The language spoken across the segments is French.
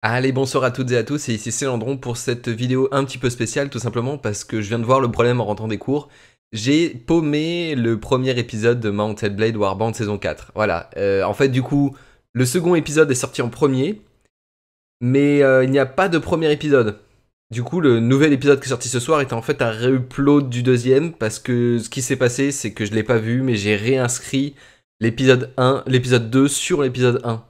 Allez, bonsoir à toutes et à tous, et ici c'est Landron pour cette vidéo un petit peu spéciale, tout simplement parce que je viens de voir le problème en rentrant des cours. J'ai paumé le premier épisode de Mounted Blade Warband saison 4. Voilà, euh, en fait du coup, le second épisode est sorti en premier, mais euh, il n'y a pas de premier épisode. Du coup, le nouvel épisode qui est sorti ce soir était en fait un re-upload du deuxième, parce que ce qui s'est passé, c'est que je l'ai pas vu, mais j'ai réinscrit l'épisode 1, l'épisode 2 sur l'épisode 1.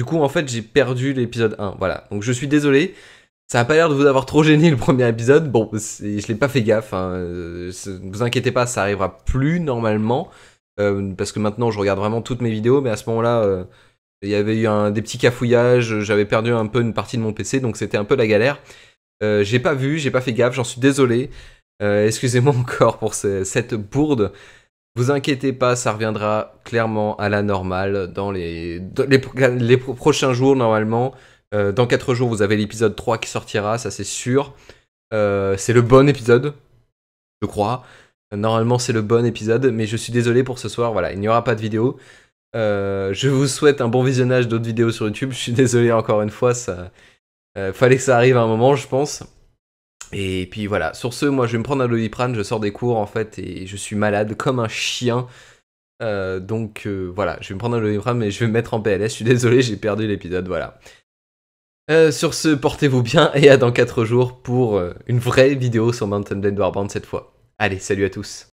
Du coup, en fait, j'ai perdu l'épisode 1. Voilà. Donc, je suis désolé. Ça n'a pas l'air de vous avoir trop gêné le premier épisode. Bon, je ne l'ai pas fait gaffe. Hein. Euh, ne Vous inquiétez pas, ça arrivera plus normalement. Euh, parce que maintenant, je regarde vraiment toutes mes vidéos. Mais à ce moment-là, euh, il y avait eu un, des petits cafouillages. J'avais perdu un peu une partie de mon PC. Donc, c'était un peu la galère. j'ai pas vu, j'ai pas fait gaffe. J'en suis désolé. Excusez-moi encore pour cette bourde. Vous inquiétez pas, ça reviendra clairement à la normale dans les, les, prochains jours normalement. Euh, dans 4 jours, vous avez l'épisode 3 qui sortira, ça c'est sûr. Euh, c'est le bon épisode, je crois. Normalement, c'est le bon épisode, mais je suis désolé pour ce soir. Voilà, il n'y aura pas de vidéo. Euh, je vous souhaite un bon visionnage d'autres vidéos sur YouTube. Je suis désolé encore une fois, ça fallait que ça arrive à un moment, je pense. Et puis voilà, sur ce, moi je vais me prendre un doliprane, je sors des cours en fait et je suis malade comme un chien. Euh, donc euh, voilà, je vais me prendre un doliprane mais je vais me mettre en PLS, je suis désolé, j'ai perdu l'épisode, voilà. Euh, sur ce, portez-vous bien et à dans 4 jours pour une vraie vidéo sur Mountain Blade Warband cette fois. Allez, salut à tous